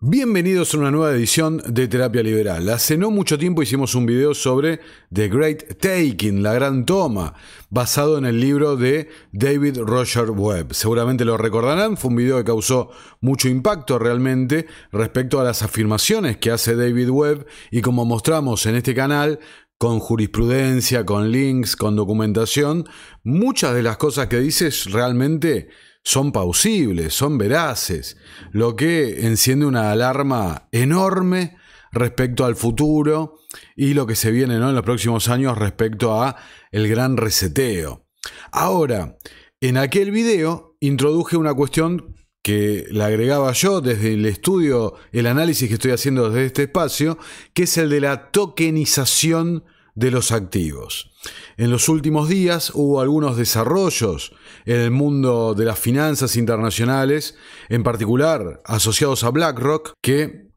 Bienvenidos a una nueva edición de Terapia Liberal. Hace no mucho tiempo hicimos un video sobre The Great Taking, la gran toma, basado en el libro de David Roger Webb. Seguramente lo recordarán, fue un video que causó mucho impacto realmente respecto a las afirmaciones que hace David Webb y como mostramos en este canal, con jurisprudencia, con links, con documentación, muchas de las cosas que dices realmente son pausibles, son veraces, lo que enciende una alarma enorme respecto al futuro y lo que se viene en los próximos años respecto a el gran reseteo. Ahora, en aquel video introduje una cuestión que la agregaba yo desde el estudio, el análisis que estoy haciendo desde este espacio, que es el de la tokenización de los activos. En los últimos días hubo algunos desarrollos en el mundo de las finanzas internacionales, en particular asociados a BlackRock, que,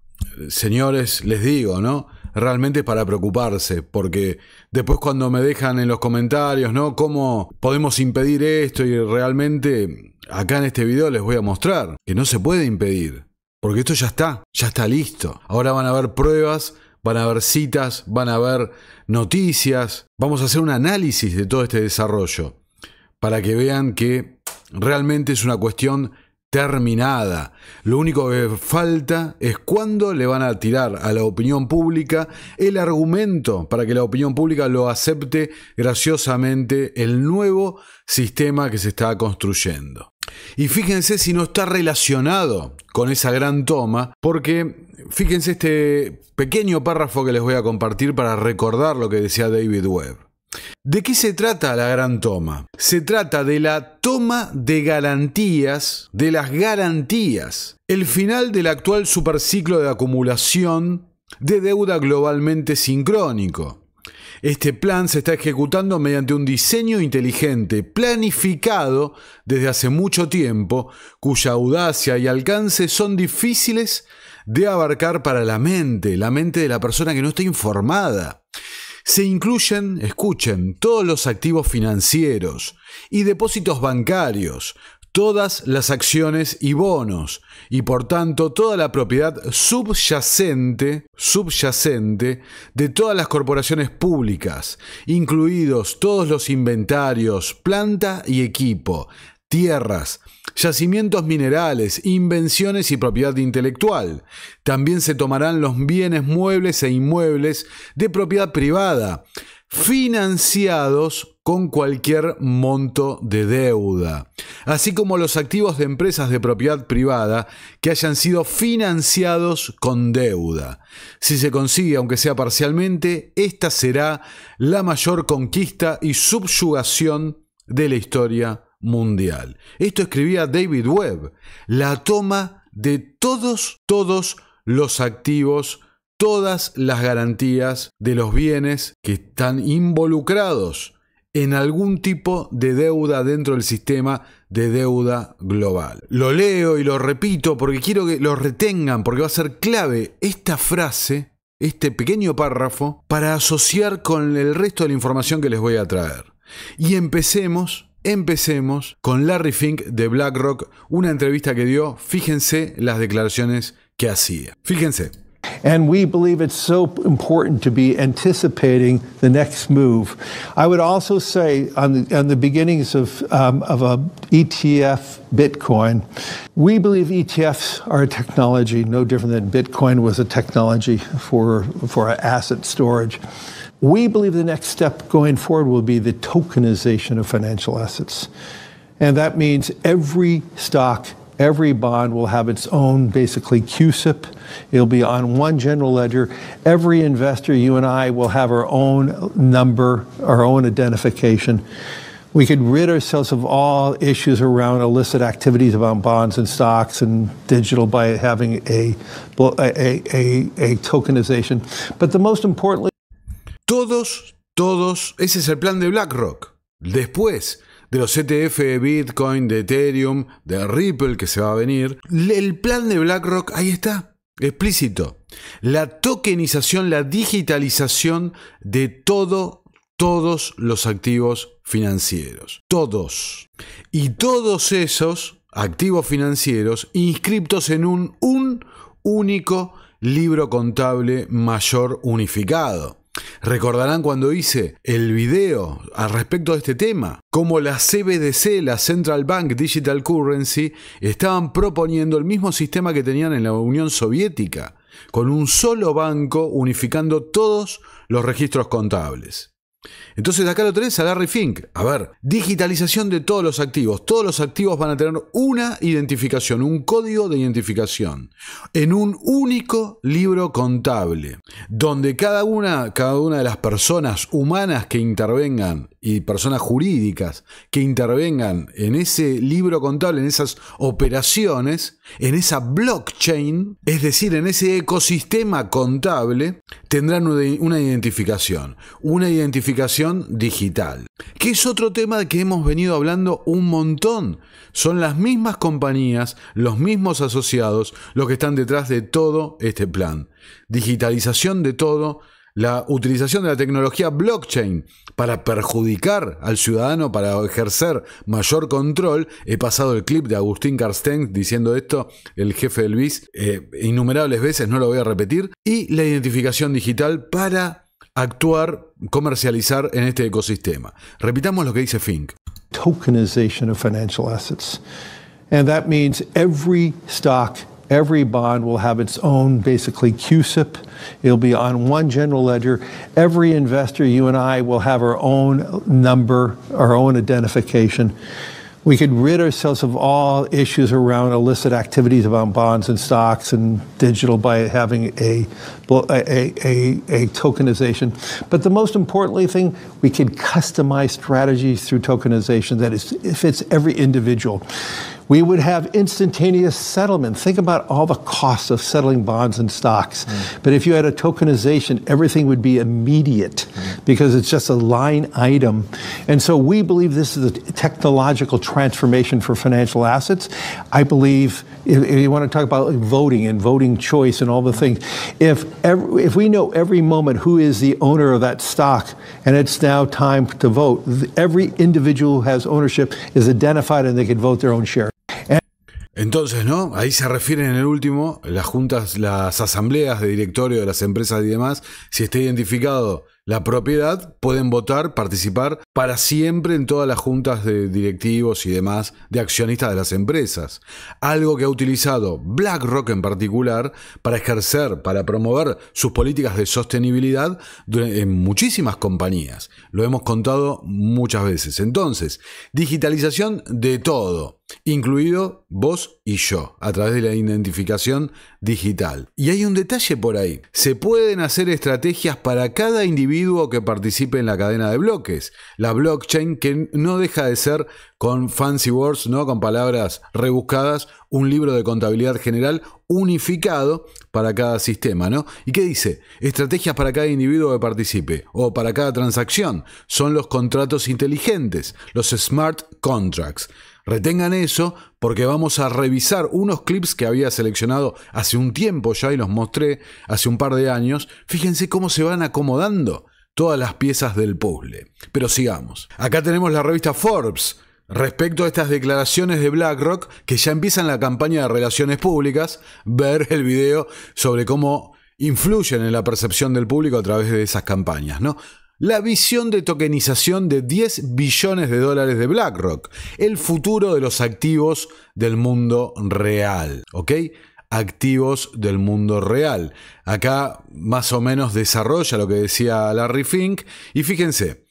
señores, les digo, ¿no? Realmente es para preocuparse, porque después cuando me dejan en los comentarios, ¿no? ¿Cómo podemos impedir esto? Y realmente acá en este video les voy a mostrar que no se puede impedir, porque esto ya está, ya está listo. Ahora van a haber pruebas van a haber citas, van a haber noticias, vamos a hacer un análisis de todo este desarrollo para que vean que realmente es una cuestión terminada. Lo único que falta es cuándo le van a tirar a la opinión pública el argumento para que la opinión pública lo acepte graciosamente el nuevo sistema que se está construyendo. Y fíjense si no está relacionado con esa gran toma, porque fíjense este pequeño párrafo que les voy a compartir para recordar lo que decía David Webb. ¿De qué se trata la gran toma? Se trata de la toma de garantías, de las garantías, el final del actual superciclo de acumulación de deuda globalmente sincrónico este plan se está ejecutando mediante un diseño inteligente, planificado desde hace mucho tiempo, cuya audacia y alcance son difíciles de abarcar para la mente, la mente de la persona que no está informada. Se incluyen, escuchen, todos los activos financieros y depósitos bancarios, todas las acciones y bonos y por tanto toda la propiedad subyacente, subyacente de todas las corporaciones públicas, incluidos todos los inventarios, planta y equipo, tierras, yacimientos minerales, invenciones y propiedad intelectual. También se tomarán los bienes muebles e inmuebles de propiedad privada, financiados con cualquier monto de deuda, así como los activos de empresas de propiedad privada que hayan sido financiados con deuda. Si se consigue, aunque sea parcialmente, esta será la mayor conquista y subyugación de la historia mundial. Esto escribía David Webb, la toma de todos, todos los activos todas las garantías de los bienes que están involucrados en algún tipo de deuda dentro del sistema de deuda global. Lo leo y lo repito porque quiero que lo retengan, porque va a ser clave esta frase, este pequeño párrafo, para asociar con el resto de la información que les voy a traer. Y empecemos Empecemos con Larry Fink de BlackRock, una entrevista que dio, fíjense las declaraciones que hacía. Fíjense, And we believe it's so important to be anticipating the next move. I would also say on the, on the beginnings of, um, of a ETF Bitcoin, we believe ETFs are a technology no different than Bitcoin was a technology for, for asset storage. We believe the next step going forward will be the tokenization of financial assets. And that means every stock Every bond will have its own basically QSIP. It'll be on one general ledger. Every investor, you and I, will have our own number, our own identification. We could rid ourselves of all issues around illicit activities around bonds and stocks and digital by having a, a, a, a tokenization. But the most importantly, todos, todos, ese es el plan de BlackRock. Después, de los ETF de Bitcoin, de Ethereum, de Ripple que se va a venir. El plan de BlackRock, ahí está, explícito. La tokenización, la digitalización de todo, todos los activos financieros. Todos. Y todos esos activos financieros inscriptos en un, un único libro contable mayor unificado. Recordarán cuando hice el video al respecto de este tema, cómo la CBDC, la Central Bank Digital Currency, estaban proponiendo el mismo sistema que tenían en la Unión Soviética, con un solo banco unificando todos los registros contables. Entonces acá lo tenés a Larry Fink. A ver, digitalización de todos los activos. Todos los activos van a tener una identificación, un código de identificación, en un único libro contable, donde cada una, cada una de las personas humanas que intervengan y personas jurídicas que intervengan en ese libro contable, en esas operaciones, en esa blockchain, es decir, en ese ecosistema contable, tendrán una identificación. Una identificación Identificación digital, que es otro tema de que hemos venido hablando un montón. Son las mismas compañías, los mismos asociados, los que están detrás de todo este plan. Digitalización de todo, la utilización de la tecnología blockchain para perjudicar al ciudadano, para ejercer mayor control. He pasado el clip de Agustín Karsten diciendo esto, el jefe del BIS, eh, innumerables veces, no lo voy a repetir. Y la identificación digital para actuar, comercializar en este ecosistema. Repitamos lo que dice Fink. Tokenization of financial assets. And that means every stock every bond will have its own basically QSIP. It'll be on one general ledger. Every investor, you and I, will have our own number, our own identification. we could rid ourselves of all issues around illicit activities around bonds and stocks and digital by having a, a, a, a tokenization. But the most importantly thing, we could customize strategies through tokenization that is, fits every individual. We would have instantaneous settlement. Think about all the costs of settling bonds and stocks. Mm. But if you had a tokenization, everything would be immediate mm. because it's just a line item. And so we believe this is a technological transformation for financial assets. I believe if, you want to talk about voting and voting choice and all the things, if every, if we know every moment who is the owner of that stock and it's now time to vote, every individual who has ownership is identified and they can vote their own share. Entonces, ¿no? Ahí se refieren en el último, las juntas, las asambleas de directorio de las empresas y demás, si está identificado la propiedad pueden votar, participar para siempre en todas las juntas de directivos y demás de accionistas de las empresas. Algo que ha utilizado BlackRock en particular para ejercer, para promover sus políticas de sostenibilidad en muchísimas compañías. Lo hemos contado muchas veces. Entonces, digitalización de todo, incluido vos y yo, a través de la identificación digital. Y hay un detalle por ahí. Se pueden hacer estrategias para cada individuo que participe en la cadena de bloques. La blockchain que no deja de ser con fancy words, ¿no? con palabras rebuscadas, un libro de contabilidad general unificado para cada sistema, ¿no? ¿Y qué dice? Estrategias para cada individuo que participe o para cada transacción. Son los contratos inteligentes, los smart contracts. Retengan eso porque vamos a revisar unos clips que había seleccionado hace un tiempo ya y los mostré hace un par de años. Fíjense cómo se van acomodando todas las piezas del puzzle. Pero sigamos. Acá tenemos la revista Forbes. Respecto a estas declaraciones de BlackRock que ya empiezan la campaña de relaciones públicas, ver el video sobre cómo influyen en la percepción del público a través de esas campañas, ¿no? la visión de tokenización de 10 billones de dólares de BlackRock, el futuro de los activos del mundo real, ¿ok? Activos del mundo real. Acá más o menos desarrolla lo que decía Larry Fink y fíjense,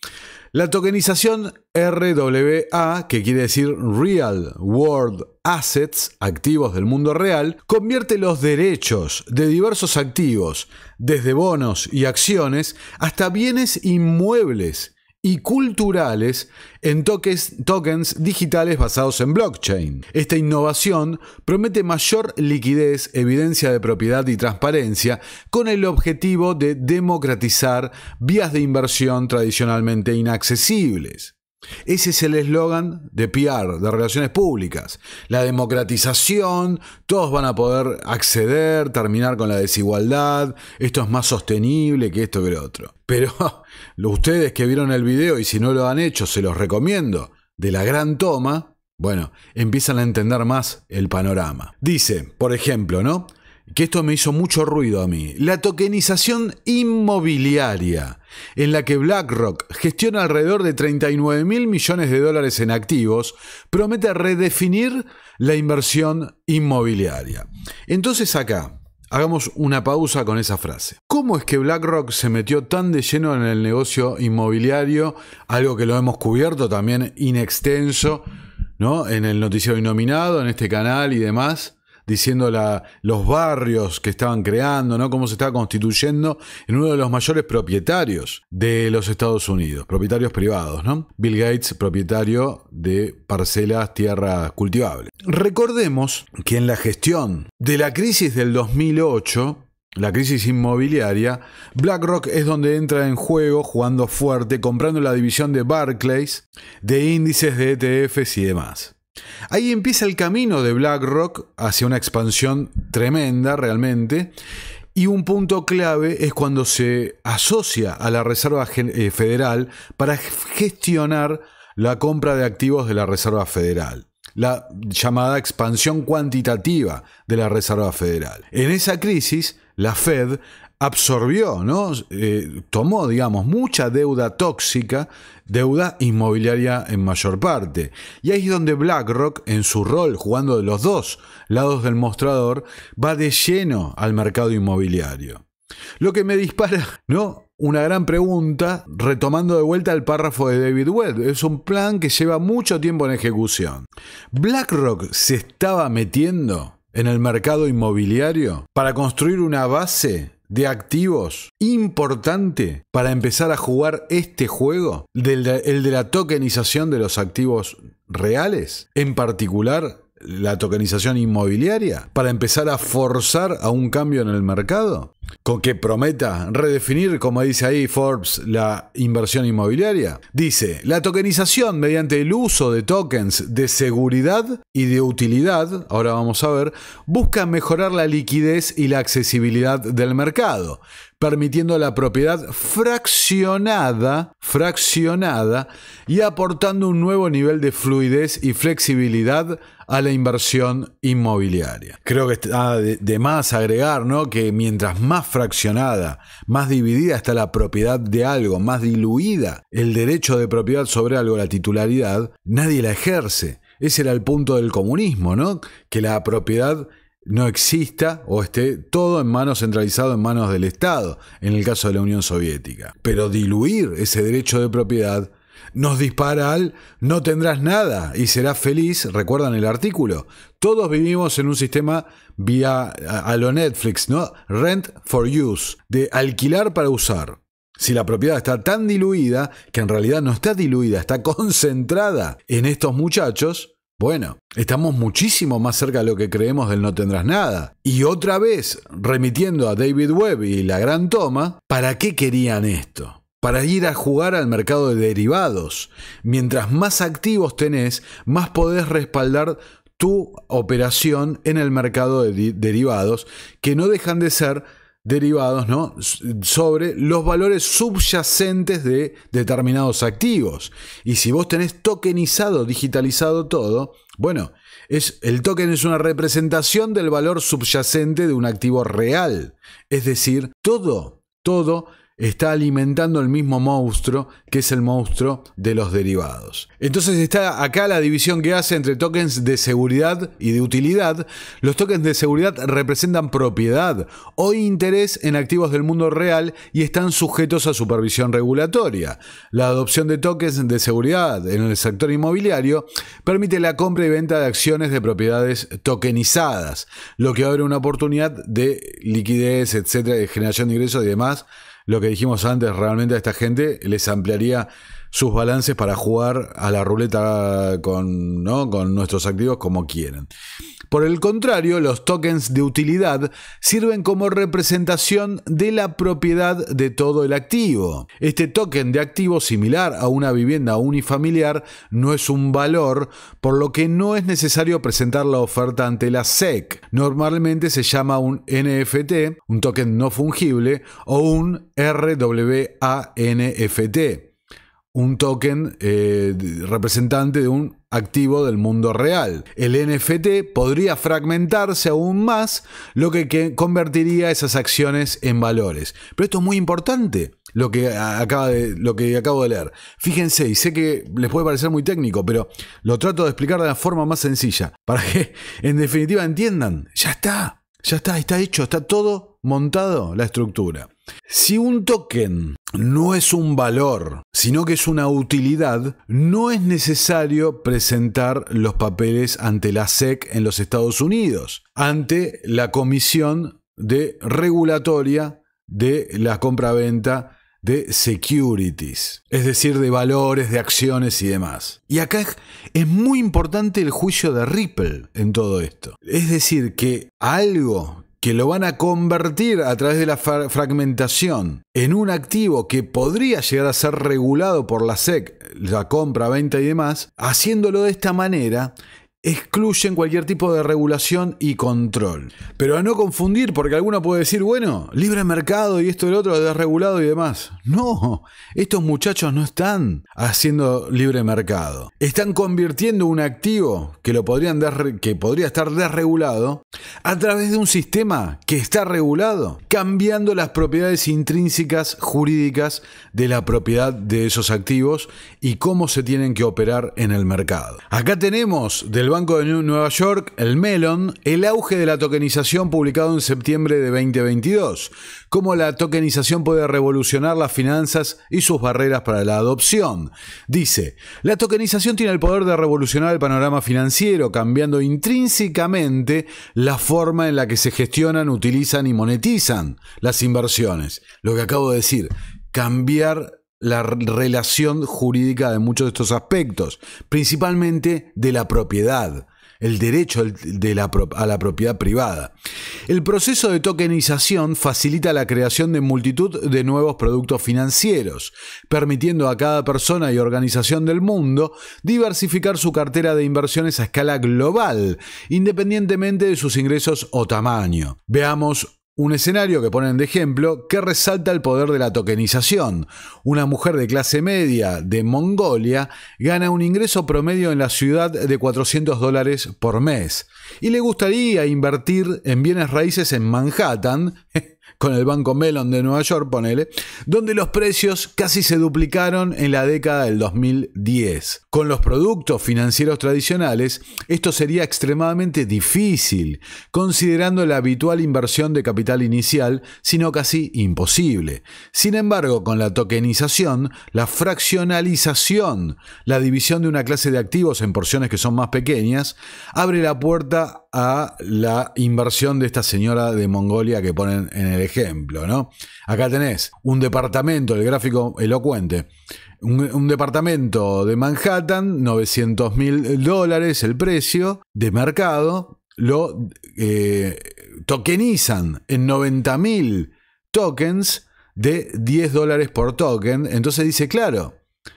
la tokenización RWA, que quiere decir Real World Assets, activos del mundo real, convierte los derechos de diversos activos, desde bonos y acciones hasta bienes inmuebles, y culturales en tokens digitales basados en blockchain. Esta innovación promete mayor liquidez, evidencia de propiedad y transparencia con el objetivo de democratizar vías de inversión tradicionalmente inaccesibles. Ese es el eslogan de PR, de relaciones públicas. La democratización, todos van a poder acceder, terminar con la desigualdad, esto es más sostenible que esto que lo otro. Pero ustedes que vieron el video y si no lo han hecho, se los recomiendo, de la gran toma, bueno, empiezan a entender más el panorama. Dice, por ejemplo, ¿no? que esto me hizo mucho ruido a mí, la tokenización inmobiliaria, en la que BlackRock gestiona alrededor de 39 mil millones de dólares en activos, promete redefinir la inversión inmobiliaria. Entonces acá, hagamos una pausa con esa frase. ¿Cómo es que BlackRock se metió tan de lleno en el negocio inmobiliario, algo que lo hemos cubierto también in extenso, ¿no? En el noticiero innominado, en este canal y demás diciendo los barrios que estaban creando, ¿no? Cómo se estaba constituyendo en uno de los mayores propietarios de los Estados Unidos, propietarios privados, ¿no? Bill Gates, propietario de parcelas, tierras cultivables. Recordemos que en la gestión de la crisis del 2008, la crisis inmobiliaria, BlackRock es donde entra en juego jugando fuerte, comprando la división de Barclays, de índices de ETFs y demás. Ahí empieza el camino de BlackRock hacia una expansión tremenda realmente. Y un punto clave es cuando se asocia a la Reserva eh, Federal para gestionar la compra de activos de la Reserva Federal, la llamada expansión cuantitativa de la Reserva Federal. En esa crisis, la Fed absorbió, ¿no? Eh, tomó, digamos, mucha deuda tóxica, deuda inmobiliaria en mayor parte. Y ahí es donde BlackRock, en su rol, jugando de los dos lados del mostrador, va de lleno al mercado inmobiliario. Lo que me dispara, ¿no? Una gran pregunta, retomando de vuelta el párrafo de David Webb. Es un plan que lleva mucho tiempo en ejecución. ¿BlackRock se estaba metiendo en el mercado inmobiliario para construir una base de activos importante para empezar a jugar este juego, del, el de la tokenización de los activos reales, en particular la tokenización inmobiliaria, para empezar a forzar a un cambio en el mercado? con que prometa redefinir, como dice ahí Forbes, la inversión inmobiliaria? Dice, la tokenización mediante el uso de tokens de seguridad y de utilidad, ahora vamos a ver, busca mejorar la liquidez y la accesibilidad del mercado, permitiendo la propiedad fraccionada, fraccionada y aportando un nuevo nivel de fluidez y flexibilidad a la inversión inmobiliaria. Creo que está de más agregar, ¿no? Que mientras más fraccionada, más dividida está la propiedad de algo, más diluida el derecho de propiedad sobre algo, la titularidad, nadie la ejerce. Ese era el punto del comunismo, ¿no? Que la propiedad no exista o esté todo en manos centralizado en manos del Estado, en el caso de la Unión Soviética. Pero diluir ese derecho de propiedad nos dispara al no tendrás nada y serás feliz, recuerdan el artículo. Todos vivimos en un sistema vía a, lo Netflix, ¿no? Rent for use, de alquilar para usar. Si la propiedad está tan diluida, que en realidad no está diluida, está concentrada en estos muchachos, bueno, estamos muchísimo más cerca de lo que creemos del no tendrás nada. Y otra vez, remitiendo a David Webb y la gran toma, ¿para qué querían esto? para ir a jugar al mercado de derivados. Mientras más activos tenés, más podés respaldar tu operación en el mercado de derivados, que no dejan de ser derivados ¿no? sobre los valores subyacentes de determinados activos. Y si vos tenés tokenizado, digitalizado todo, bueno, es, el token es una representación del valor subyacente de un activo real. Es decir, todo, todo está alimentando el mismo monstruo, que es el monstruo de los derivados. Entonces está acá la división que hace entre tokens de seguridad y de utilidad. Los tokens de seguridad representan propiedad o interés en activos del mundo real y están sujetos a supervisión regulatoria. La adopción de tokens de seguridad en el sector inmobiliario permite la compra y venta de acciones de propiedades tokenizadas, lo que abre una oportunidad de liquidez, etcétera, de generación de ingresos y demás lo que dijimos antes, realmente a esta gente les ampliaría sus balances para jugar a la ruleta con, con nuestros activos como quieren. Por el contrario, los tokens de utilidad sirven como representación de la propiedad de todo el activo. Este token de activo similar a una vivienda unifamiliar no es un valor, por lo que no es necesario presentar la oferta ante la SEC. Normalmente se llama un NFT, un token no fungible, o un RWANFT un token eh, representante de un activo del mundo real. El NFT podría fragmentarse aún más, lo que, convertiría esas acciones en valores. Pero esto es muy importante, lo que, acaba de, lo que acabo de leer. Fíjense, y sé que les puede parecer muy técnico, pero lo trato de explicar de la forma más sencilla, para que en definitiva entiendan, ya está, ya está, está hecho, está todo montado la estructura. Si un token no es un valor, sino que es una utilidad, no es necesario presentar los papeles ante la SEC en los Estados Unidos, ante la Comisión de Regulatoria de la Compraventa de securities, es decir, de valores, de acciones y demás. Y acá es muy importante el juicio de Ripple en todo esto. Es decir, que algo que lo van a convertir a través de la fragmentación en un activo que podría llegar a ser regulado por la SEC, la compra, venta y demás, haciéndolo de esta manera, excluyen cualquier tipo de regulación y control. Pero a no confundir, porque alguno puede decir, bueno, libre mercado y esto y lo otro desregulado y demás. No, estos muchachos no están haciendo libre mercado. Están convirtiendo un activo que, lo podrían que podría estar desregulado a través de un sistema que está regulado, cambiando las propiedades intrínsecas jurídicas de la propiedad de esos activos y cómo se tienen que operar en el mercado. Acá tenemos del Banco de Nueva York, el Melon, el auge de la tokenización publicado en septiembre de 2022, cómo la tokenización puede revolucionar las finanzas y sus barreras para la adopción. Dice, la tokenización tiene el poder de revolucionar el panorama financiero, cambiando intrínsecamente la forma en la que se gestionan, utilizan y monetizan las inversiones. Lo que acabo de decir, cambiar la relación jurídica de muchos de estos aspectos, principalmente de la propiedad, el derecho de la, a la propiedad privada. El proceso de tokenización facilita la creación de multitud de nuevos productos financieros, permitiendo a cada persona y organización del mundo diversificar su cartera de inversiones a escala global, independientemente de sus ingresos o tamaño. Veamos un escenario que ponen de ejemplo que resalta el poder de la tokenización. Una mujer de clase media de Mongolia gana un ingreso promedio en la ciudad de 400 dólares por mes y le gustaría invertir en bienes raíces en Manhattan, con el Banco Mellon de Nueva York, ponele, donde los precios casi se duplicaron en la década del 2010. Con los productos financieros tradicionales, esto sería extremadamente difícil, considerando la habitual inversión de capital inicial, sino casi imposible. Sin embargo, con la tokenización, la fraccionalización, la división de una clase de activos en porciones que son más pequeñas, abre la puerta a la inversión de esta señora de Mongolia que ponen en el ejemplo, ¿no? Acá tenés un departamento, el gráfico elocuente, un, departamento de Manhattan, 900 mil dólares el precio de mercado, lo eh, tokenizan en 90 mil tokens de 10 dólares por token. Entonces dice, claro,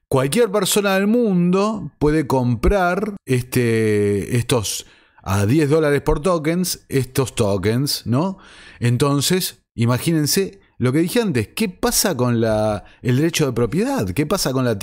cualquier persona del mundo puede comprar este, estos a 10 dólares por tokens, estos tokens, ¿no? Entonces Imagínense lo que dije antes, ¿qué pasa con el derecho de propiedad? ¿Qué pasa con, la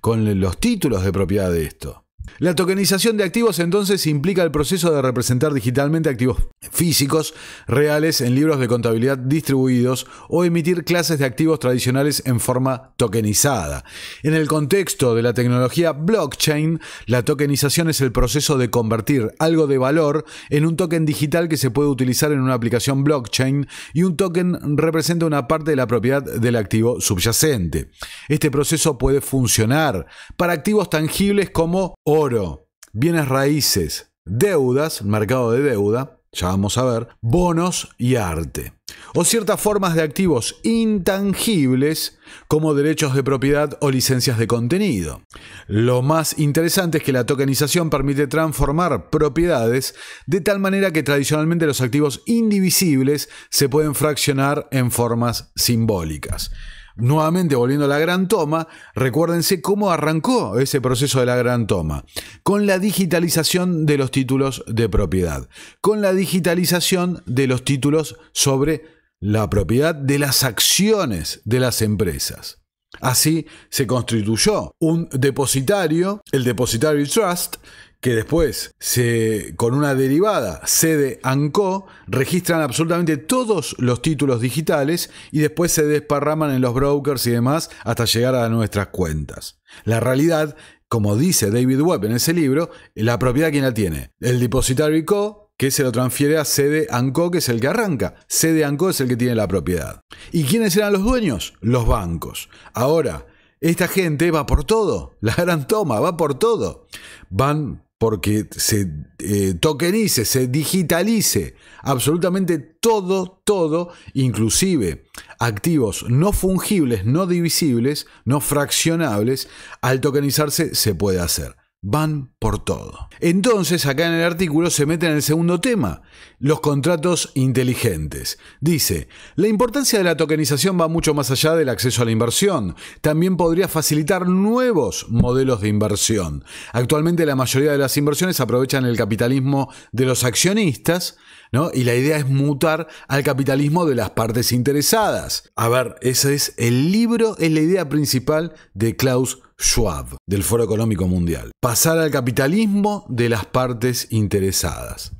con los títulos de propiedad de esto? La tokenización de activos entonces implica el proceso de representar digitalmente activos físicos reales en libros de contabilidad distribuidos o emitir clases de activos tradicionales en forma tokenizada. En el contexto de la tecnología blockchain, la tokenización es el proceso de convertir algo de valor en un token digital que se puede utilizar en una aplicación blockchain y un token representa una parte de la propiedad del activo subyacente. Este proceso puede funcionar para activos tangibles como oro, bienes raíces, deudas, mercado de deuda, ya vamos a ver, bonos y arte, o ciertas formas de activos intangibles como derechos de propiedad o licencias de contenido. Lo más interesante es que la tokenización permite transformar propiedades de tal manera que tradicionalmente los activos indivisibles se pueden fraccionar en formas simbólicas. Nuevamente volviendo a la gran toma, recuérdense cómo arrancó ese proceso de la gran toma, con la digitalización de los títulos de propiedad, con la digitalización de los títulos sobre la propiedad de las acciones de las empresas. Así se constituyó un depositario, el Depositary Trust, que después, se, con una derivada, sede ANCO, registran absolutamente todos los títulos digitales y después se desparraman en los brokers y demás hasta llegar a nuestras cuentas. La realidad, como dice David Webb en ese libro, la propiedad quién la tiene? El depositario Co., que se lo transfiere a Sede ANCO, que es el que arranca. Sede ANCO es el que tiene la propiedad. ¿Y quiénes eran los dueños? Los bancos. Ahora, esta gente va por todo, la gran toma, va por todo. Van porque se eh, tokenice, se digitalice absolutamente todo, todo, inclusive activos no fungibles, no divisibles, no fraccionables, al tokenizarse se puede hacer van por todo. Entonces, acá en el artículo se mete en el segundo tema, los contratos inteligentes. Dice, la importancia de la tokenización va mucho más allá del acceso a la inversión. También podría facilitar nuevos modelos de inversión. Actualmente la mayoría de las inversiones aprovechan el capitalismo de los accionistas, ¿no? Y la idea es mutar al capitalismo de las partes interesadas. A ver, ese es el libro, es la idea principal de Klaus Schwab del Foro Económico Mundial. Pasar al capitalismo de las partes interesadas.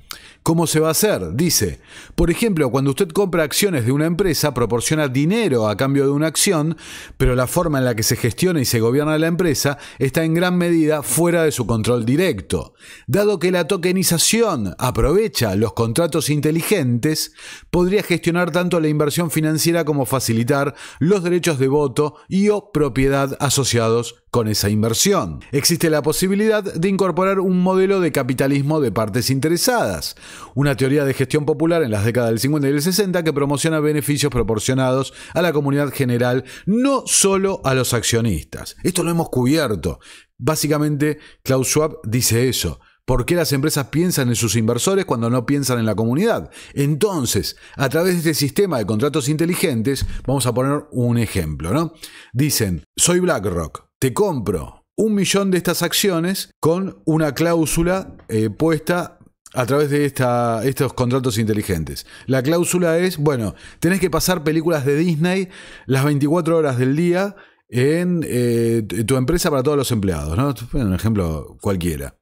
¿Cómo se va a hacer? Dice, por ejemplo, cuando usted compra acciones de una empresa, proporciona dinero a cambio de una acción, pero la forma en la que se gestiona y se gobierna la empresa está en gran medida fuera de su control directo. Dado que la tokenización aprovecha los contratos inteligentes, podría gestionar tanto la inversión financiera como facilitar los derechos de voto y o propiedad asociados con esa inversión. Existe la posibilidad de incorporar un modelo de capitalismo de partes interesadas, una teoría de gestión popular en las décadas del 50 y del 60 que promociona beneficios proporcionados a la comunidad general, no solo a los accionistas. Esto lo hemos cubierto. Básicamente, Klaus Schwab dice eso. ¿Por qué las empresas piensan en sus inversores cuando no piensan en la comunidad? Entonces, a través de este sistema de contratos inteligentes, vamos a poner un ejemplo, ¿no? Dicen, soy BlackRock, te compro un millón de estas acciones con una cláusula eh, puesta a través de esta, estos contratos inteligentes. La cláusula es, bueno, tenés que pasar películas de Disney las 24 horas del día en eh, tu empresa para todos los empleados, Un ejemplo cualquiera.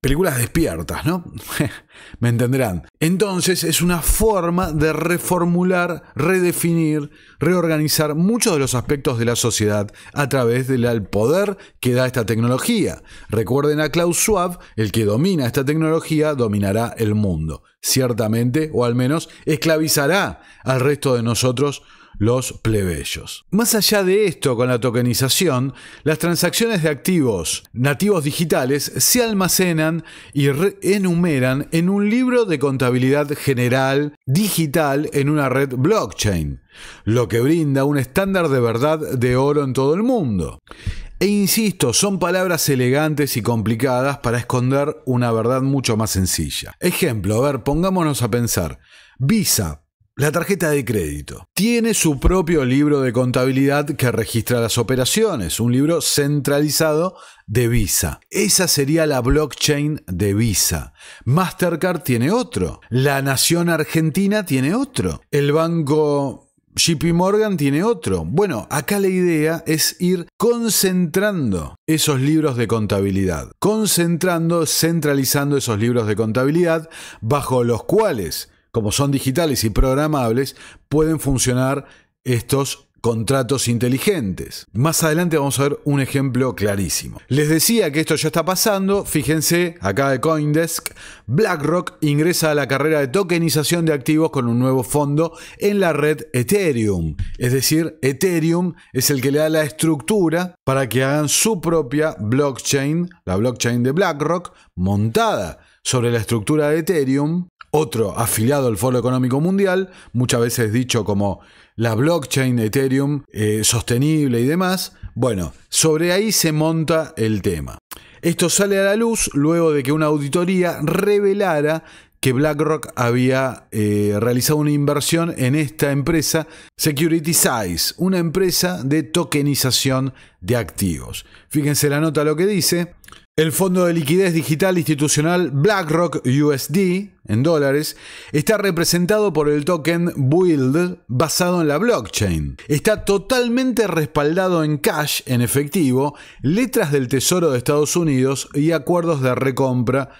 Películas despiertas, ¿no? Me entenderán. Entonces es una forma de reformular, redefinir, reorganizar muchos de los aspectos de la sociedad a través del poder que da esta tecnología. Recuerden a Klaus Schwab, el que domina esta tecnología dominará el mundo, ciertamente, o al menos esclavizará al resto de nosotros los plebeyos. Más allá de esto, con la tokenización, las transacciones de activos nativos digitales se almacenan y enumeran en un libro de contabilidad general digital en una red blockchain, lo que brinda un estándar de verdad de oro en todo el mundo. E insisto, son palabras elegantes y complicadas para esconder una verdad mucho más sencilla. Ejemplo, a ver, pongámonos a pensar. Visa, la tarjeta de crédito tiene su propio libro de contabilidad que registra las operaciones, un libro centralizado de Visa. Esa sería la blockchain de Visa. Mastercard tiene otro, la Nación Argentina tiene otro, el Banco JP Morgan tiene otro. Bueno, acá la idea es ir concentrando esos libros de contabilidad, concentrando, centralizando esos libros de contabilidad bajo los cuales como son digitales y programables, pueden funcionar estos contratos inteligentes. Más adelante vamos a ver un ejemplo clarísimo. Les decía que esto ya está pasando, fíjense acá de Coindesk, BlackRock ingresa a la carrera de tokenización de activos con un nuevo fondo en la red Ethereum. Es decir, Ethereum es el que le da la estructura para que hagan su propia blockchain, la blockchain de BlackRock, montada sobre la estructura de Ethereum otro afiliado al Foro Económico Mundial, muchas veces dicho como la blockchain de Ethereum eh, sostenible y demás. Bueno, sobre ahí se monta el tema. Esto sale a la luz luego de que una auditoría revelara que BlackRock había eh, realizado una inversión en esta empresa Security Size, una empresa de tokenización de activos. Fíjense la nota lo que dice. El fondo de liquidez digital institucional BlackRock USD, en dólares, está representado por el token Build basado en la blockchain. Está totalmente respaldado en cash, en efectivo, letras del Tesoro de Estados Unidos y acuerdos de recompra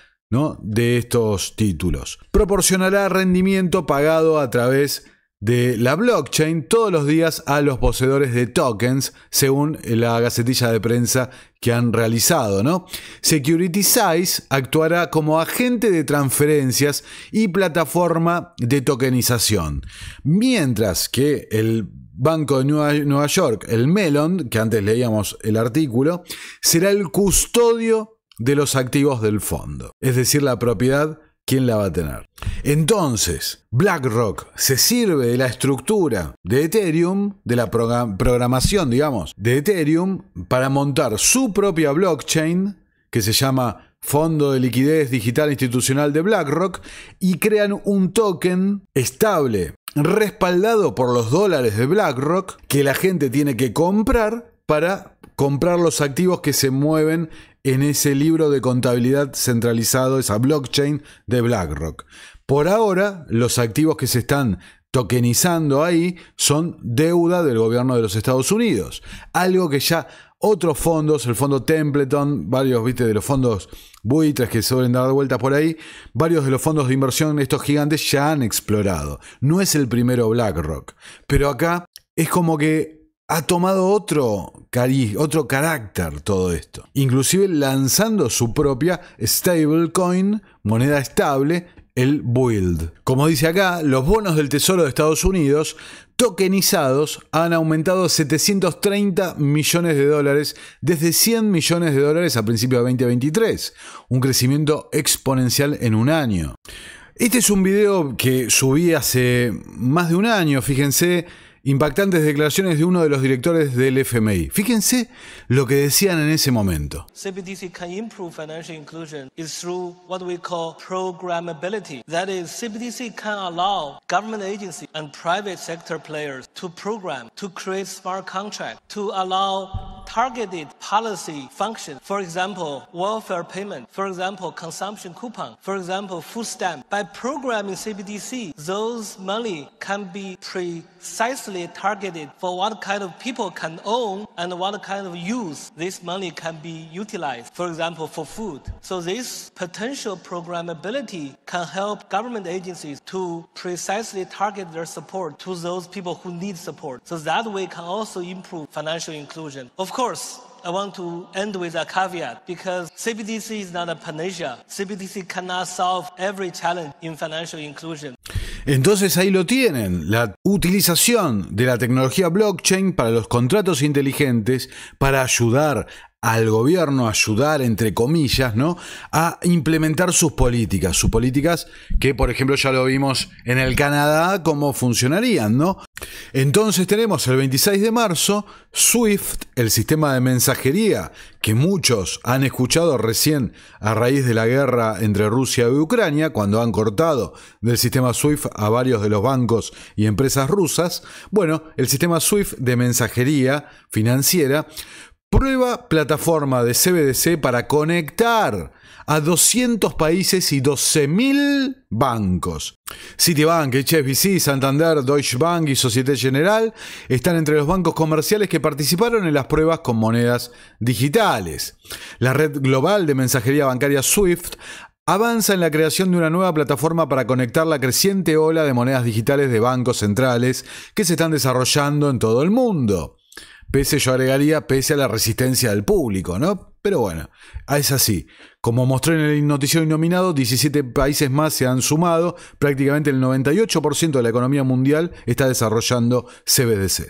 de estos títulos. Proporcionará rendimiento pagado a través de de la blockchain todos los días a los poseedores de tokens, según la gacetilla de prensa que han realizado. ¿no? size actuará como agente de transferencias y plataforma de tokenización, mientras que el Banco de Nueva, York, el Melon, que antes leíamos el artículo, será el custodio de los activos del fondo, es decir, la propiedad ¿quién la va a tener? Entonces, BlackRock se sirve de la estructura de Ethereum, de la programación, digamos, de Ethereum, para montar su propia blockchain, que se llama Fondo de Liquidez Digital Institucional de BlackRock, y crean un token estable, respaldado por los dólares de BlackRock, que la gente tiene que comprar para comprar los activos que se mueven en ese libro de contabilidad centralizado, esa blockchain de BlackRock. Por ahora, los activos que se están tokenizando ahí son deuda del gobierno de los Estados Unidos, algo que ya otros fondos, el fondo Templeton, varios ¿viste? de los fondos buitres que suelen dar vuelta por ahí, varios de los fondos de inversión, estos gigantes, ya han explorado. No es el primero BlackRock, pero acá es como que ha tomado otro otro carácter todo esto. Inclusive lanzando su propia stablecoin, moneda estable, el build. Como dice acá, los bonos del Tesoro de Estados Unidos tokenizados han aumentado 730 millones de dólares desde 100 millones de dólares a principios de 2023, un crecimiento exponencial en un año. Este es un video que subí hace más de un año, fíjense, impactantes declaraciones de uno de los directores del FMI. Fíjense lo que decían en ese momento. CBDC can improve financial inclusion is through what we call programmability. That is, CBDC can allow government agencies and private sector players to program, to create smart contracts, to allow targeted policy function. For example, welfare payment. For example, consumption coupon. For example, food stamp. By programming CBDC, those money can be precisely targeted for what kind of people can own and what kind of use this money can be utilized. For example, for food. So this potential programmability can help government agencies to precisely target their support to those people who need support. So that way can also improve financial inclusion. Of course, I want to end with a caveat because CBDC is not a panacea. CBDC cannot solve every challenge in financial inclusion. Entonces ahí lo tienen, la utilización de la tecnología blockchain para los contratos inteligentes para ayudar al gobierno, ayudar, entre comillas, ¿no? A implementar sus políticas, sus políticas que, por ejemplo, ya lo vimos en el Canadá, cómo funcionarían, ¿no? Entonces tenemos el 26 de marzo SWIFT, el sistema de mensajería que muchos han escuchado recién a raíz de la guerra entre Rusia y Ucrania, cuando han cortado del sistema SWIFT a varios de los bancos y empresas rusas. Bueno, el sistema SWIFT de mensajería financiera Prueba plataforma de CBDC para conectar a 200 países y 12.000 bancos. Citibank, HSBC, Santander, Deutsche Bank y Société General están entre los bancos comerciales que participaron en las pruebas con monedas digitales. La red global de mensajería bancaria SWIFT avanza en la creación de una nueva plataforma para conectar la creciente ola de monedas digitales de bancos centrales que se están desarrollando en todo el mundo. Pese, yo agregaría, pese a la resistencia del público, ¿no? Pero bueno, ah, es así. Como mostré en el noticiero nominado, 17 países más se han sumado. Prácticamente el 98% de la economía mundial está desarrollando CBDC.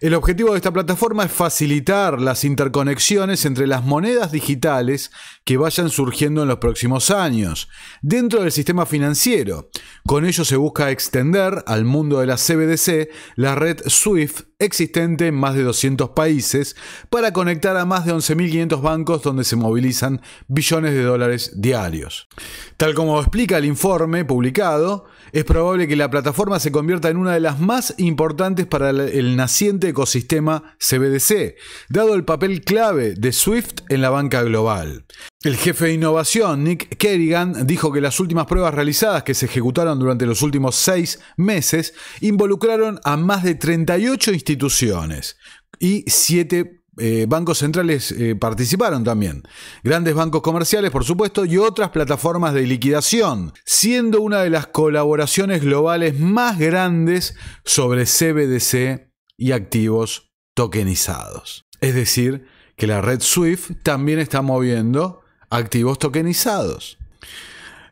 El objetivo de esta plataforma es facilitar las interconexiones entre las monedas digitales que vayan surgiendo en los próximos años dentro del sistema financiero. Con ello se busca extender al mundo de la CBDC la red SWIFT existente en más de 200 países para conectar a más de 11.500 bancos donde se movilizan billones de dólares diarios. Tal como explica el informe publicado, es probable que la plataforma se convierta en una de las más importantes para el naciente ecosistema CBDC, dado el papel clave de Swift en la banca global. El jefe de innovación, Nick Kerrigan, dijo que las últimas pruebas realizadas que se ejecutaron durante los últimos seis meses involucraron a más de 38 instituciones y 7 eh, bancos centrales eh, participaron también. Grandes bancos comerciales, por supuesto, y otras plataformas de liquidación, siendo una de las colaboraciones globales más grandes sobre CBDC y activos tokenizados. Es decir, que la red SWIFT también está moviendo activos tokenizados.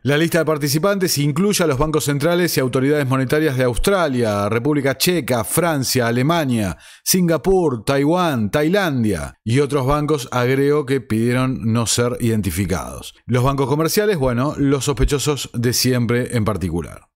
La lista de participantes incluye a los bancos centrales y autoridades monetarias de Australia, República Checa, Francia, Alemania, Singapur, Taiwán, Tailandia y otros bancos, agregó que pidieron no ser identificados. Los bancos comerciales, bueno, los sospechosos de siempre en particular.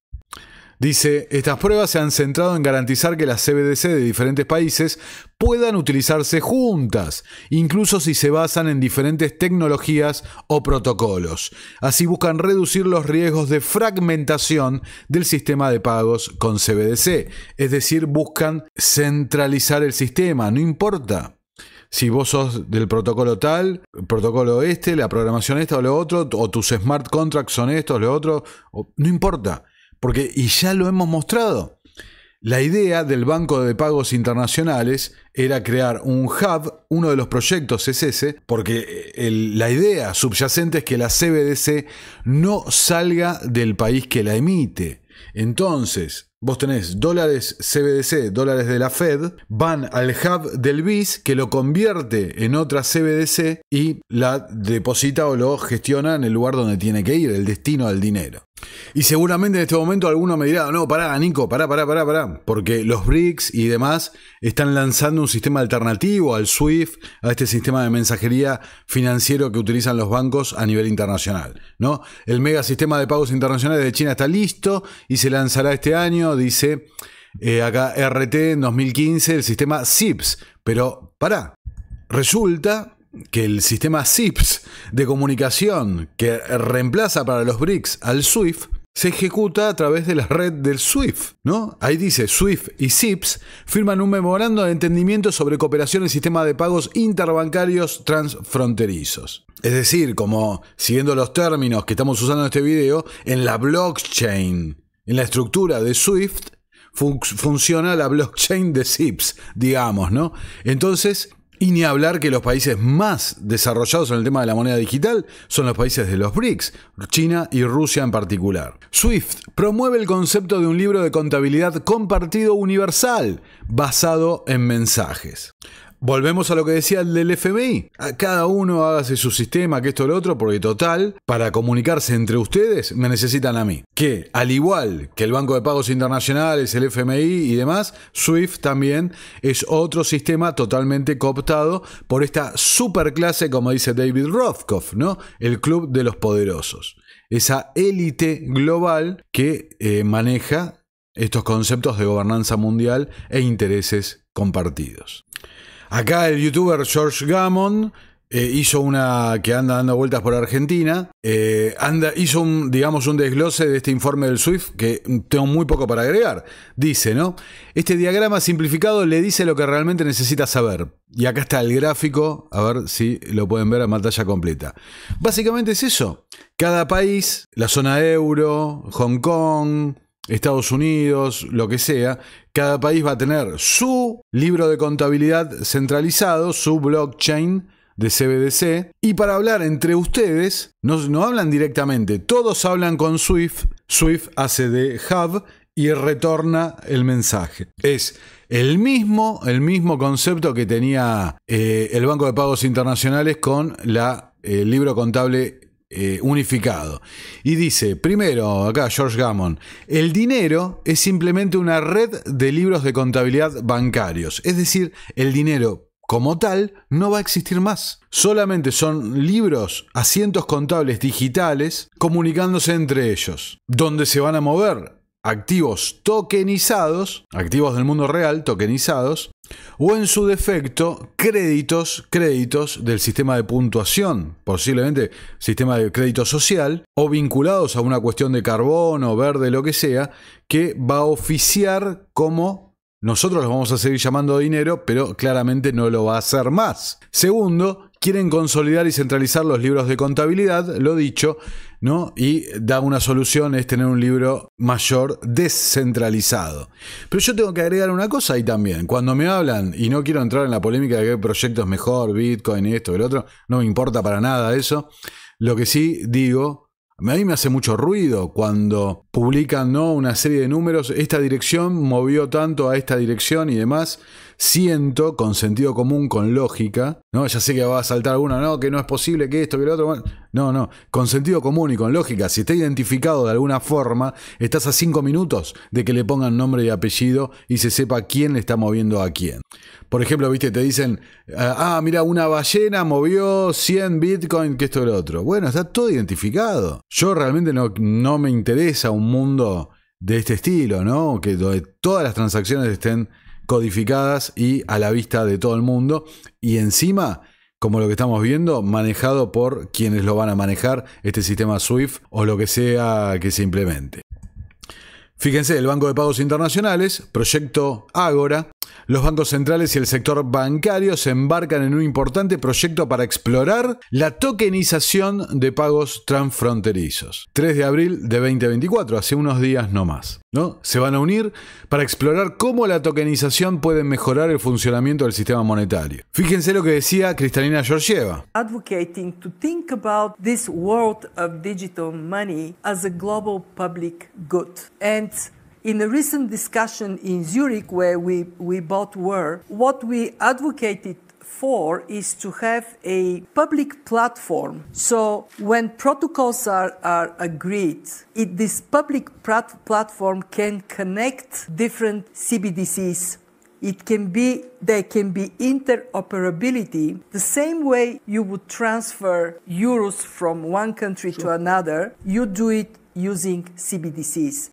Dice, estas pruebas se han centrado en garantizar que las CBDC de diferentes países puedan utilizarse juntas, incluso si se basan en diferentes tecnologías o protocolos. Así buscan reducir los riesgos de fragmentación del sistema de pagos con CBDC, es decir, buscan centralizar el sistema, no importa si vos sos del protocolo tal, protocolo este, la programación esta o lo otro, o tus smart contracts son estos, lo otro, no importa. Porque, y ya lo hemos mostrado, la idea del Banco de Pagos Internacionales era crear un hub, uno de los proyectos es ese, porque eh, la idea subyacente es que la CBDC no salga del país que la emite. Entonces, vos tenés dólares CBDC, dólares de la Fed, van al hub del BIS que lo convierte en otra CBDC y la deposita o lo gestiona en el lugar donde tiene que ir, el destino del dinero. Y seguramente en este momento alguno me dirá, no, pará, Nico, pará, pará, pará, pará, porque los BRICS y demás están lanzando un sistema alternativo al SWIFT, a este sistema de mensajería financiero que utilizan los bancos a nivel internacional, ¿no? El mega sistema de pagos internacionales de China está listo y se lanzará este año, dice eh, acá RT en 2015, el sistema SIPS pero pará, resulta que el sistema SIPS de comunicación que reemplaza para los BRICS al SWIFT se ejecuta a través de la red del SWIFT, ¿no? Ahí dice SWIFT y SIPS firman un memorando de entendimiento sobre cooperación en sistema de pagos interbancarios transfronterizos. Es decir, como siguiendo los términos que estamos usando en este video, en la blockchain, en la estructura de SWIFT, funciona la blockchain de SIPS, digamos, ¿no? Entonces, y ni hablar que los países más desarrollados en el tema de la moneda digital son los países de los BRICS, China y Rusia en particular. SWIFT promueve el concepto de un libro de contabilidad compartido universal, basado en mensajes. Volvemos a lo que decía el del FMI. cada uno hágase su sistema, que esto, lo otro, porque total, para comunicarse entre ustedes, me necesitan a mí. Que, al igual que el Banco de Pagos Internacionales, el FMI y demás, SWIFT también es otro sistema totalmente cooptado por esta superclase, como dice David Rothkopf, ¿no? El Club de los Poderosos. Esa élite global que eh, maneja estos conceptos de gobernanza mundial e intereses compartidos. Acá el youtuber George Gammon eh, hizo una que anda dando vueltas por Argentina, eh, anda, hizo un, digamos, un desglose de este informe del SWIFT que tengo muy poco para agregar. Dice, ¿no? Este diagrama simplificado le dice lo que realmente necesita saber. Y acá está el gráfico, a ver si lo pueden ver a pantalla completa. Básicamente es eso. Cada país, la zona euro, Hong Kong, Estados Unidos, lo que sea, cada país va a tener su libro de contabilidad centralizado, su blockchain de CBDC, y para hablar entre ustedes, no, hablan directamente, todos hablan con Swift, Swift hace de hub y retorna el mensaje. Es el mismo, el mismo concepto que tenía eh, el Banco de Pagos Internacionales con la el eh, libro contable eh, unificado. Y dice, primero, acá George Gammon, el dinero es simplemente una red de libros de contabilidad bancarios. Es decir, el dinero como tal no va a existir más. Solamente son libros, asientos contables digitales comunicándose entre ellos, donde se van a mover activos tokenizados, activos del mundo real tokenizados, o en su defecto créditos, créditos del sistema de puntuación, posiblemente sistema de crédito social, o vinculados a una cuestión de carbono, verde, lo que sea, que va a oficiar como nosotros los vamos a seguir llamando dinero, pero claramente no lo va a hacer más. Segundo, quieren consolidar y centralizar los libros de contabilidad, lo dicho, ¿no? Y da una solución, es tener un libro mayor descentralizado. Pero yo tengo que agregar una cosa ahí también. Cuando me hablan, y no quiero entrar en la polémica de qué proyecto es mejor, Bitcoin, esto, el otro, no me importa para nada eso. Lo que sí digo a mí me hace mucho ruido cuando publican ¿no? una serie de números, esta dirección movió tanto a esta dirección y demás siento con sentido común, con lógica, ¿no? Ya sé que va a saltar alguna, no, que no es posible que esto, que lo otro. no, no, con sentido común y con lógica. Si está identificado de alguna forma, estás a cinco minutos de que le pongan nombre y apellido y se sepa quién le está moviendo a quién. Por ejemplo, viste, te dicen, ah, ah mira, una ballena movió 100 bitcoins que esto, y lo otro. Bueno, está todo identificado. Yo realmente no, no me interesa un mundo de este estilo, ¿no? Que todas las transacciones estén codificadas y a la vista de todo el mundo. Y encima, como lo que estamos viendo, manejado por quienes lo van a manejar, este sistema SWIFT o lo que sea que se implemente. Fíjense, el Banco de Pagos Internacionales, proyecto Ágora, los bancos centrales y el sector bancario se embarcan en un importante proyecto para explorar la tokenización de pagos transfronterizos. 3 de abril de 2024, hace unos días no más. ¿no? Se van a unir para explorar cómo la tokenización puede mejorar el funcionamiento del sistema monetario. Fíjense lo que decía Cristalina Georgieva. this world digital money public good In a recent discussion in Zurich, where we, we both were, what we advocated for is to have a public platform. So when protocols are, are agreed, it, this public plat- platform can connect different CBDCs it can be there can be interoperability the same way you would transfer euros from one country sure. to another you do it using cbdc's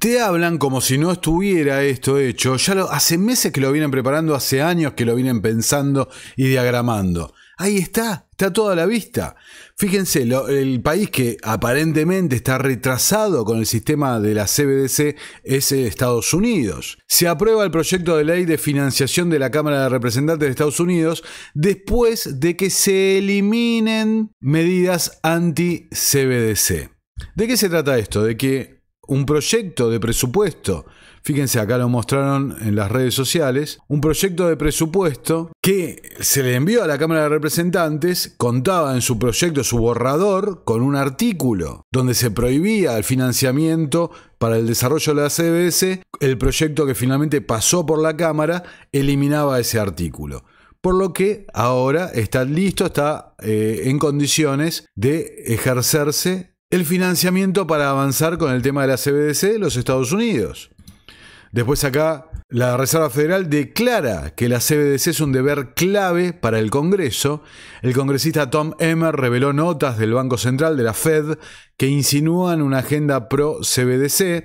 Te hablan como si no estuviera esto hecho. Ya lo, hace meses que lo vienen preparando, hace años que lo vienen pensando y diagramando. Ahí está, está toda la vista. Fíjense, el país que aparentemente está retrasado con el sistema de la CBDC es eh, Estados Unidos. Se aprueba el proyecto de ley de financiación de la Cámara de Representantes de Estados Unidos después de que se eliminen medidas anti-CBDC. ¿De qué se trata esto? De que un proyecto de presupuesto. Fíjense, acá lo mostraron en las redes sociales. Un proyecto de presupuesto que se le envió a la Cámara de Representantes, contaba en su proyecto, su borrador, con un artículo donde se prohibía el financiamiento para el desarrollo de la CBS. El proyecto que finalmente pasó por la Cámara eliminaba ese artículo por lo que ahora está listo, está eh, en condiciones de ejercerse el financiamiento para avanzar con el tema de la CBDC de los Estados Unidos. Después acá, la Reserva Federal declara que la CBDC es un deber clave para el Congreso. El congresista Tom Emmer reveló notas del Banco Central de la Fed que insinúan una agenda pro CBDC.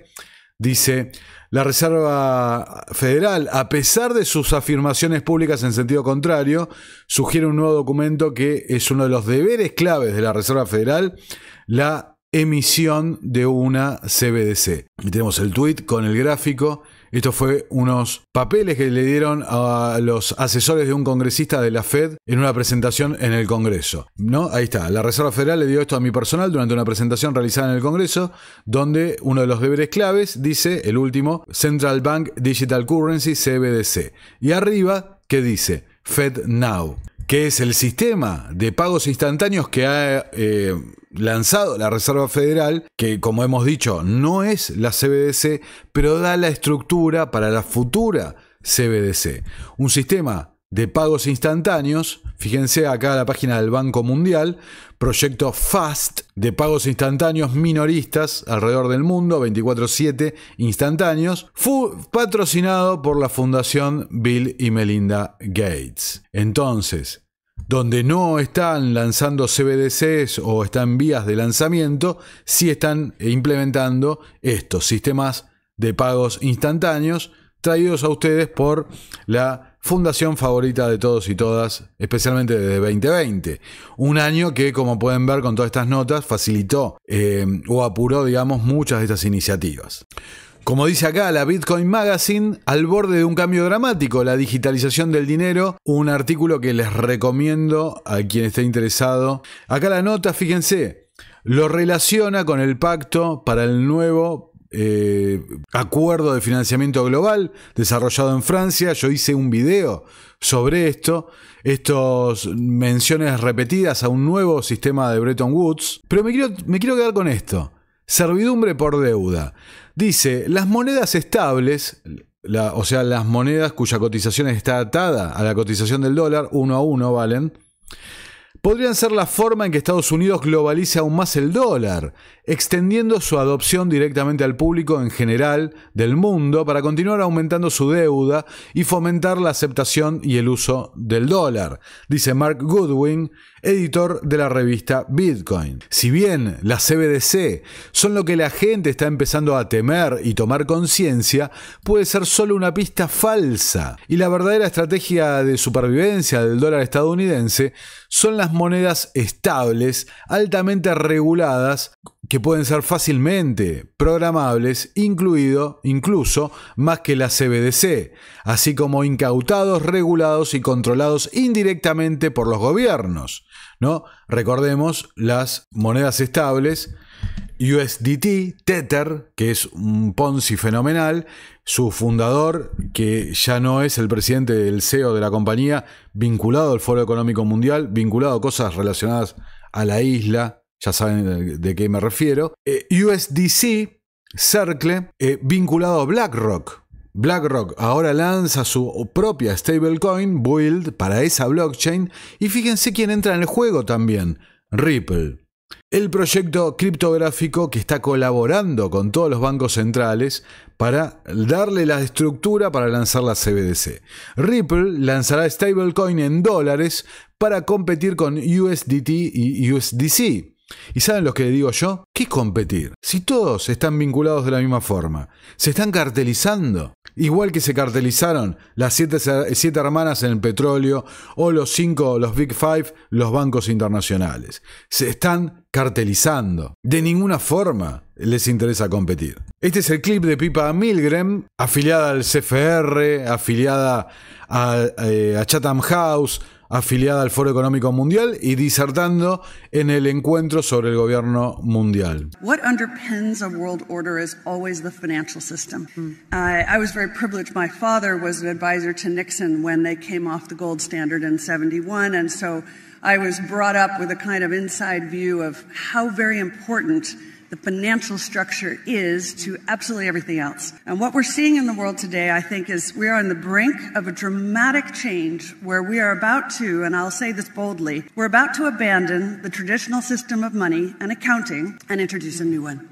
Dice, la Reserva Federal, a pesar de sus afirmaciones públicas en sentido contrario, sugiere un nuevo documento que es uno de los deberes claves de la Reserva Federal, la emisión de una CBDC. Y tenemos el tweet con el gráfico. Esto fue unos papeles que le dieron a los asesores de un congresista de la Fed en una presentación en el Congreso. ¿No? Ahí está. La Reserva Federal le dio esto a mi personal durante una presentación realizada en el Congreso, donde uno de los deberes claves dice el último Central Bank Digital Currency CBDC. Y arriba, ¿qué dice? Fed Now que es el sistema de pagos instantáneos que ha eh, lanzado la Reserva Federal, que como hemos dicho no es la CBDC, pero da la estructura para la futura CBDC. Un sistema de pagos instantáneos. Fíjense acá la página del Banco Mundial, proyecto FAST de pagos instantáneos minoristas alrededor del mundo, 24/7 instantáneos, fue patrocinado por la Fundación Bill y Melinda Gates. Entonces, donde no están lanzando CBDCs o están vías de lanzamiento, sí están implementando estos sistemas de pagos instantáneos traídos a ustedes por la fundación favorita de todos y todas, especialmente desde 2020. Un año que, como pueden ver con todas estas notas, facilitó eh, o apuró, digamos, muchas de estas iniciativas. Como dice acá la Bitcoin Magazine, al borde de un cambio dramático, la digitalización del dinero, un artículo que les recomiendo a quien esté interesado. Acá la nota, fíjense, lo relaciona con el pacto para el nuevo eh, acuerdo de financiamiento global desarrollado en Francia. Yo hice un video sobre esto, estas menciones repetidas a un nuevo sistema de Bretton Woods. Pero me quiero, quedar con esto. Servidumbre por deuda. Dice, las monedas estables, o sea, las monedas cuya cotización está atada a la cotización del dólar, uno a uno valen, podrían ser la forma en que Estados Unidos globalice aún más el dólar, extendiendo su adopción directamente al público en general del mundo para continuar aumentando su deuda y fomentar la aceptación y el uso del dólar, dice Mark Goodwin, editor de la revista Bitcoin. Si bien las CBDC son lo que la gente está empezando a temer y tomar conciencia, puede ser solo una pista falsa. Y la verdadera estrategia de supervivencia del dólar estadounidense son las monedas estables, altamente reguladas, que pueden ser fácilmente programables, incluido incluso más que las CBDC, así como incautados, regulados y controlados indirectamente por los gobiernos. Recordemos las monedas estables. USDT, Tether, que es un Ponzi fenomenal, su fundador, que ya no es el presidente del CEO de la compañía, vinculado al Foro Económico Mundial, vinculado a cosas relacionadas a la isla, ya saben de qué me refiero. Eh, USDC, Cercle, eh, vinculado a BlackRock, BlackRock ahora lanza su propia stablecoin, Build, para esa blockchain, y fíjense quién entra en el juego también, Ripple. El proyecto criptográfico que está colaborando con todos los bancos centrales para darle la estructura para lanzar la CBDC. Ripple lanzará stablecoin en dólares para competir con USDT y USDC. ¿Y saben lo que digo yo? ¿Qué competir? Si todos están vinculados de la misma forma, se están cartelizando, igual que se cartelizaron las siete, hermanas en el petróleo o los cinco, los Big Five, los bancos internacionales. Se están cartelizando. De ninguna forma les interesa competir. Este es el clip de Pipa Milgram, afiliada al CFR, afiliada eh, a Chatham House, afiliada al Foro Económico Mundial y disertando en el encuentro sobre el gobierno mundial. What underpins a world order is always the financial system. Uh, I was very privileged. My father was an advisor to Nixon when they came off the gold standard in 71 and so I was brought up with a kind of inside view of how very important the financial structure is to absolutely everything else. And what we're seeing in the world today, I think, is we are on the brink of a dramatic change where we are about to, and I'll say this boldly, we're about to abandon the traditional system of money and accounting and introduce a new one.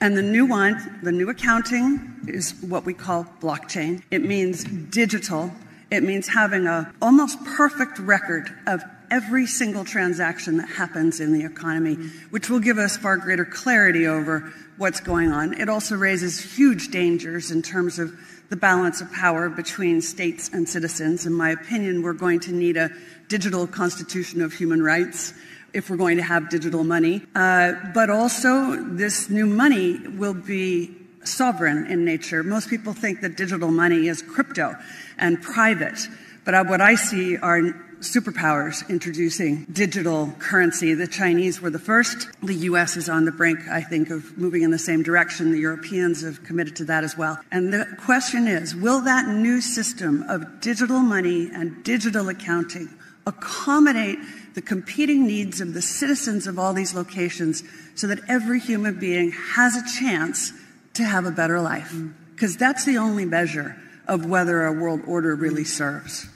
And the new one, the new accounting, is what we call blockchain. It means digital. It means having a almost perfect record of every single transaction that happens in the economy, which will give us far greater clarity over what's going on. It also raises huge dangers in terms of the balance of power between states and citizens. In my opinion, we're going to need a digital constitution of human rights if we're going to have digital money. Uh, but also, this new money will be sovereign in nature. Most people think that digital money is crypto and private. But what I see are superpowers introducing digital currency. The Chinese were the first. The U.S. is on the brink, I think, of moving in the same direction. The Europeans have committed to that as well. And the question is, will that new system of digital money and digital accounting accommodate the competing needs of the citizens of all these locations so that every human being has a chance to have a better life? Because mm. that's the only measure of whether a world order really serves.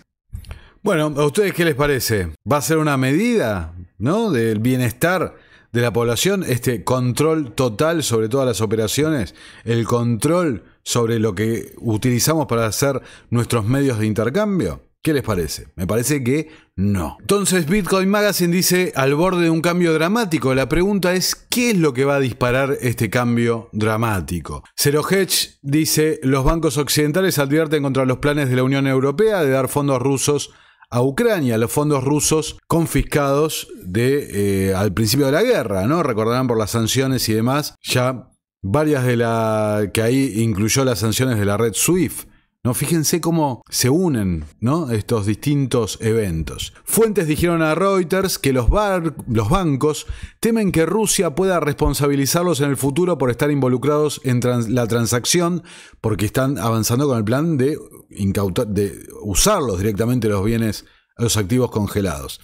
Bueno, ¿a ustedes qué les parece? ¿Va a ser una medida, ¿no? Del bienestar de la población, este control total sobre todas las operaciones, el control sobre lo que utilizamos para hacer nuestros medios de intercambio. ¿Qué les parece? Me parece que no. Entonces Bitcoin Magazine dice al borde de un cambio dramático. La pregunta es, ¿qué es lo que va a disparar este cambio dramático? Zero Hedge dice, los bancos occidentales advierten contra los planes de la Unión Europea de dar fondos rusos a Ucrania, los fondos rusos confiscados de, eh, al principio de la guerra, ¿no? Recordarán por las sanciones y demás, ya varias de las que ahí incluyó las sanciones de la red SWIFT ¿no? Fíjense cómo se unen estos distintos eventos. Fuentes dijeron a Reuters que los, bancos temen que Rusia pueda responsabilizarlos en el futuro por estar involucrados en la transacción, porque están avanzando con el plan de, de usarlos directamente los bienes, los activos congelados.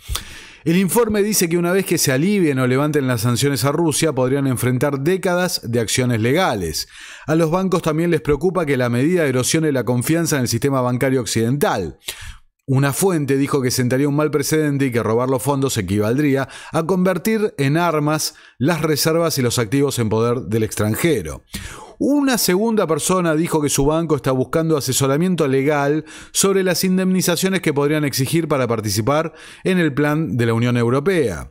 El informe dice que una vez que se alivien o levanten las sanciones a Rusia, podrían enfrentar décadas de acciones legales. A los bancos también les preocupa que la medida erosione la confianza en el sistema bancario occidental. Una fuente dijo que sentaría un mal precedente y que robar los fondos equivaldría a convertir en armas las reservas y los activos en poder del extranjero. Una segunda persona dijo que su banco está buscando asesoramiento legal sobre las indemnizaciones que podrían exigir para participar en el plan de la Unión Europea.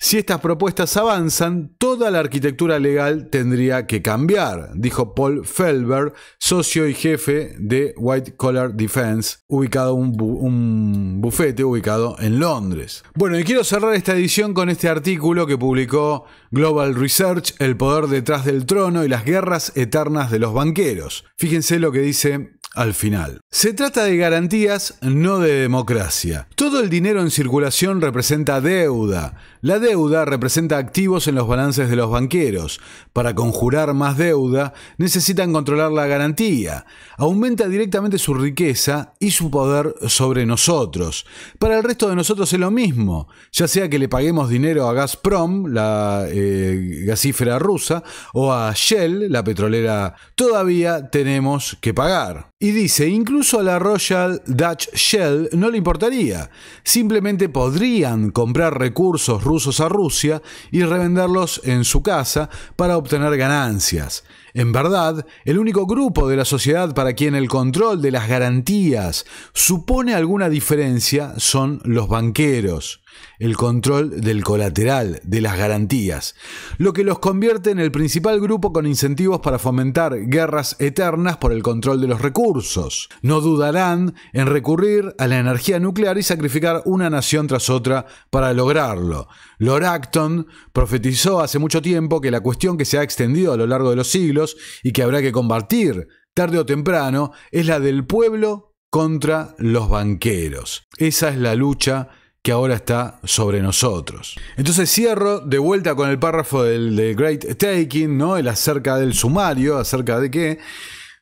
Si estas propuestas avanzan, toda la arquitectura legal tendría que cambiar, dijo Paul Felber, socio y jefe de White Collar Defense, ubicado un, un bufete ubicado en Londres. Bueno, y quiero cerrar esta edición con este artículo que publicó Global Research, El poder detrás del trono y las guerras eternas de los banqueros. Fíjense lo que dice al final. Se trata de garantías, no de democracia. Todo el dinero en circulación representa deuda. La deuda representa activos en los balances de los banqueros. Para conjurar más deuda, necesitan controlar la garantía. Aumenta directamente su riqueza y su poder sobre nosotros. Para el resto de nosotros es lo mismo, ya sea que le paguemos dinero a Gazprom, la eh, gasífera rusa, o a Shell, la petrolera, todavía tenemos que pagar. Y dice, incluso a la Royal Dutch Shell no le importaría, simplemente podrían comprar recursos rusos a Rusia y revenderlos en su casa para obtener ganancias. En verdad, el único grupo de la sociedad para quien el control de las garantías supone alguna diferencia son los banqueros el control del colateral, de las garantías, lo que los convierte en el principal grupo con incentivos para fomentar guerras eternas por el control de los recursos. No dudarán en recurrir a la energía nuclear y sacrificar una nación tras otra para lograrlo. Lord Acton profetizó hace mucho tiempo que la cuestión que se ha extendido a lo largo de los siglos y que habrá que combatir tarde o temprano es la del pueblo contra los banqueros. Esa es la lucha que ahora está sobre nosotros. Entonces cierro de vuelta con el párrafo del, Great Taking, ¿no? El acerca del sumario, acerca de qué...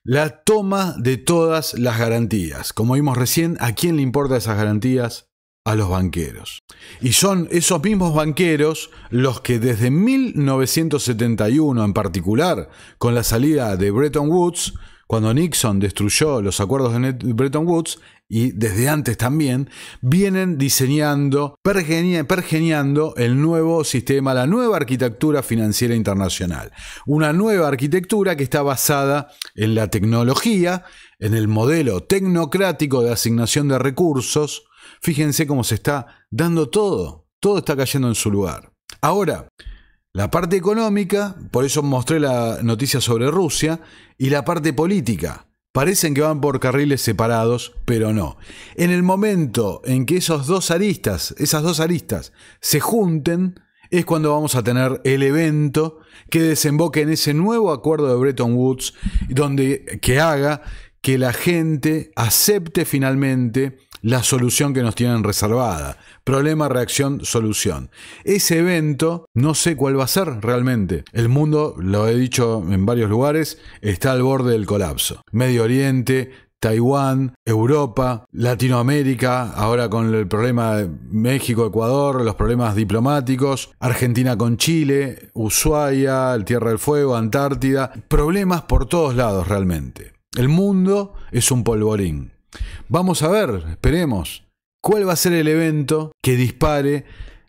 la toma de todas las garantías. Como vimos recién, ¿a quién le importan esas garantías? a los banqueros. Y son esos mismos banqueros los que desde 1971 en particular, con la salida de Bretton Woods, cuando Nixon destruyó los acuerdos de Bretton Woods, y desde antes también, vienen diseñando, pergeniando el nuevo sistema, la nueva arquitectura financiera internacional. Una nueva arquitectura que está basada en la tecnología, en el modelo tecnocrático de asignación de recursos. Fíjense cómo se está dando todo, todo está cayendo en su lugar. Ahora, la parte económica, por eso mostré la noticia sobre Rusia, y la parte política. Parecen que van por carriles separados, pero no. En el momento en que esos dos aristas, esas dos aristas, se junten, es cuando vamos a tener el evento que desemboque en ese nuevo acuerdo de Bretton Woods, donde que haga que la gente acepte finalmente la solución que nos tienen reservada. Problema, reacción, solución. Ese evento no sé cuál va a ser realmente. El mundo, lo he dicho en varios lugares, está al borde del colapso. Medio Oriente, Taiwán, Europa, Latinoamérica, ahora con el problema de México, Ecuador, los problemas diplomáticos, Argentina con Chile, Ushuaia, el Tierra del Fuego, Antártida, problemas por todos lados realmente. El mundo es un polvorín. Vamos a ver, esperemos, cuál va a ser el evento que dispare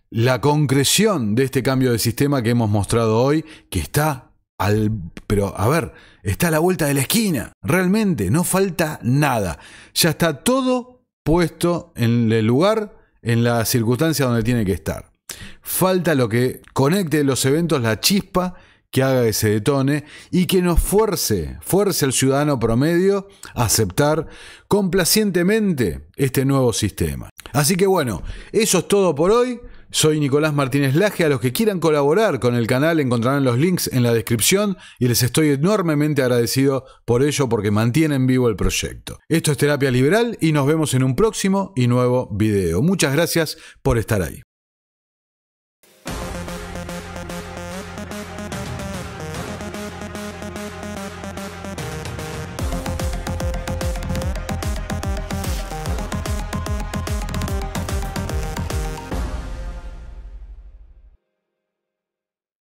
la concreción de este cambio de sistema que hemos mostrado hoy, que está al... Pero a ver, está a la vuelta de la esquina, realmente, no falta nada. Ya está todo puesto en el lugar, en la circunstancia donde tiene que estar. Falta lo que conecte los eventos, la chispa que haga ese detone y que nos fuerce, fuerce al ciudadano promedio a aceptar complacientemente este nuevo sistema. Así que bueno, eso es todo por hoy. Soy Nicolás Martínez Laje. A los que quieran colaborar con el canal encontrarán los links en la descripción y les estoy enormemente agradecido por ello porque mantienen vivo el proyecto. Esto es Terapia Liberal y nos vemos en un próximo y nuevo video. Muchas gracias por estar ahí.